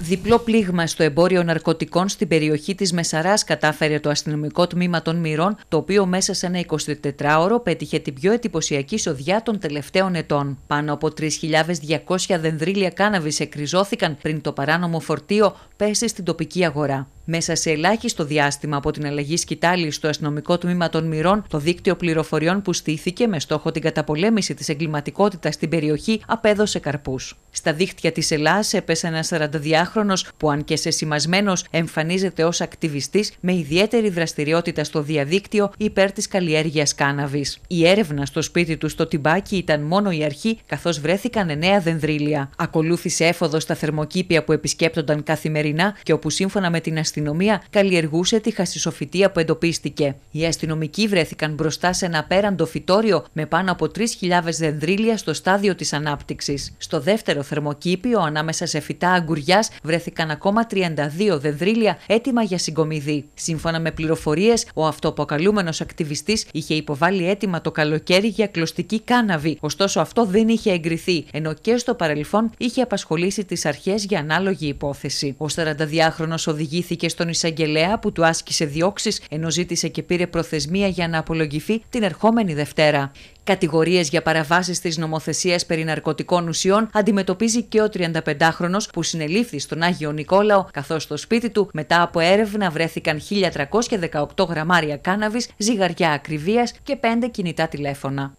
Διπλό πλήγμα στο εμπόριο ναρκωτικών στην περιοχή της Μεσαράς κατάφερε το αστυνομικό τμήμα των Μυρών, το οποίο μέσα σε ένα 24ωρο πέτυχε την πιο εντυπωσιακή σοδιά των τελευταίων ετών. Πάνω από 3.200 δενδρίλια κάναβης εκριζώθηκαν πριν το παράνομο φορτίο πέσει στην τοπική αγορά μέσα σε ελάχιστο διάστημα από την αλλαγή σκητάλη στο αστυνομικό τμήμα των Μυρών, το δίκτυο πληροφοριών που στήθηκε με στόχο την καταπολέμηση της εγκληματικότητας στην περιοχή απέδωσε καρπούς. Στα δίχτυα της Ελλάς έπεσε ένας 42χρονο που, αν και σε σημασμένος, εμφανίζεται ως ακτιβιστής με ιδιαίτερη δραστηριότητα στο διαδίκτυο υπέρ της καλλιέργειας κάναβης. Η έρευνα στο σπίτι του στο Τιμπάκι ήταν μόνο η αρχή, καθώς βρέθηκαν εννέα δενδρίλια. Ακολούθησε έφοδο στα θερμοκήπια που επισκέπτονταν καθημερινά και όπου σύμφωνα με την αστυνομία αστυνομία καλλιεργούσε τη χασισοφυτία που εντοπίστηκε. Οι αστυνομικοί βρέθηκαν μπροστά σε ένα απέραντο φυτόριο με πάνω από 3.000 δενδρίλια στο στάδιο της ανάπτυξης. Στο δεύτερο θερμοκήπιο, ανάμεσα σε φυτά αγκουριάς, βρέθηκαν ακόμα 32 δενδρίλια έτοιμα για συγκομιδή. Σύμφωνα με πληροφορίες, ο αυτοαποκαλούμενος ακτιβιστής είχε υποβάλει έτοιμα το καλοκαίρι για κλωστική κάναβη, ωστόσο αυτό δεν είχε εγκριθεί, ενώ και στο παρελθόν είχε απασχολήσει τις αρχές για ανάλογη υπόθεση. Ο 42χρονο οδηγήθηκε στον εισαγγελέα που του άσκησε διώξεις ενώ ζήτησε και πήρε προθεσμία για να απολογηθεί την ερχόμενη Δευτέρα. Κατηγορίες για παραβάσεις της νομοθεσίας περί ναρκωτικών ουσιών αντιμετωπίζει και ο 35χρονο που συνελήφθη στον Άγιο Νικόλαο, καθώς στο σπίτι του μετά από έρευνα βρέθηκαν 1.318 γραμμάρια κάναβης, ζυγαριά ακριβίας και 5 κινητά τηλέφωνα.